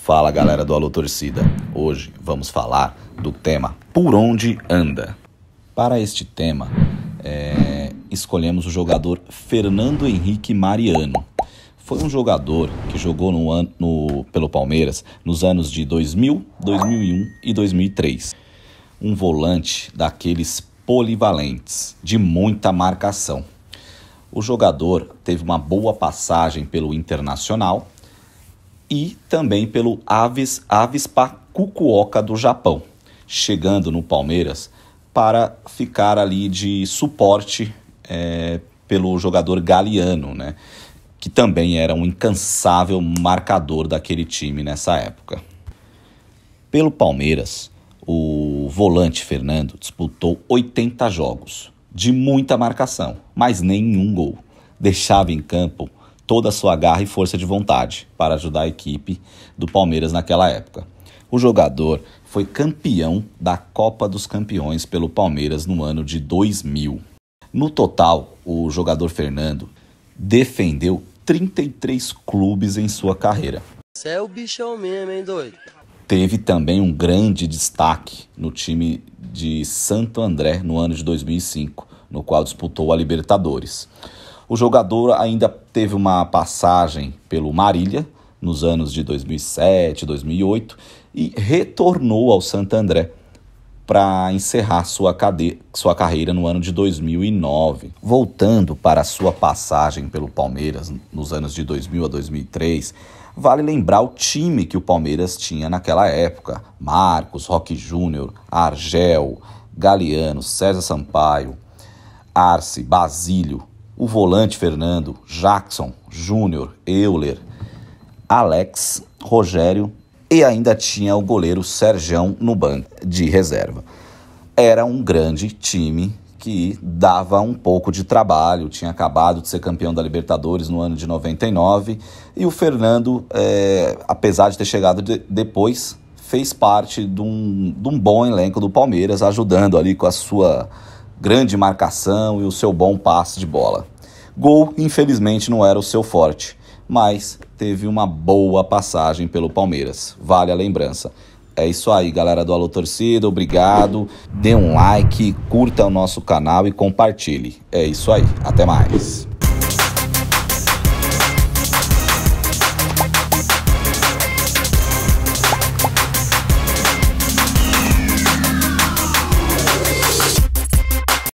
Fala galera do Alô Torcida. Hoje vamos falar do tema Por onde anda. Para este tema, é, escolhemos o jogador Fernando Henrique Mariano, foi um jogador que jogou no, no, pelo Palmeiras nos anos de 2000, 2001 e 2003. Um volante daqueles polivalentes, de muita marcação. O jogador teve uma boa passagem pelo Internacional e também pelo Aves, para Kukuoka do Japão, chegando no Palmeiras para ficar ali de suporte é, pelo jogador galiano, né? que também era um incansável marcador daquele time nessa época. Pelo Palmeiras, o volante Fernando disputou 80 jogos, de muita marcação, mas nenhum gol. Deixava em campo toda a sua garra e força de vontade para ajudar a equipe do Palmeiras naquela época. O jogador foi campeão da Copa dos Campeões pelo Palmeiras no ano de 2000. No total, o jogador Fernando defendeu 33 clubes em sua carreira. Você é o bichão mesmo, hein, doido? Teve também um grande destaque no time de Santo André no ano de 2005, no qual disputou a Libertadores. O jogador ainda teve uma passagem pelo Marília nos anos de 2007, 2008 e retornou ao Santo André para encerrar sua, cade... sua carreira no ano de 2009. Voltando para sua passagem pelo Palmeiras nos anos de 2000 a 2003, vale lembrar o time que o Palmeiras tinha naquela época: Marcos, Roque Júnior, Argel, Galeano, César Sampaio, Arce, Basílio, o volante Fernando, Jackson, Júnior, Euler, Alex, Rogério e ainda tinha o goleiro Serjão no banco de reserva. Era um grande time que dava um pouco de trabalho, tinha acabado de ser campeão da Libertadores no ano de 99 e o Fernando, é, apesar de ter chegado de, depois, fez parte de um, de um bom elenco do Palmeiras, ajudando ali com a sua grande marcação e o seu bom passe de bola. Gol, infelizmente, não era o seu forte mas teve uma boa passagem pelo Palmeiras. Vale a lembrança. É isso aí, galera do Alô Torcida. Obrigado. Dê um like, curta o nosso canal e compartilhe. É isso aí. Até mais.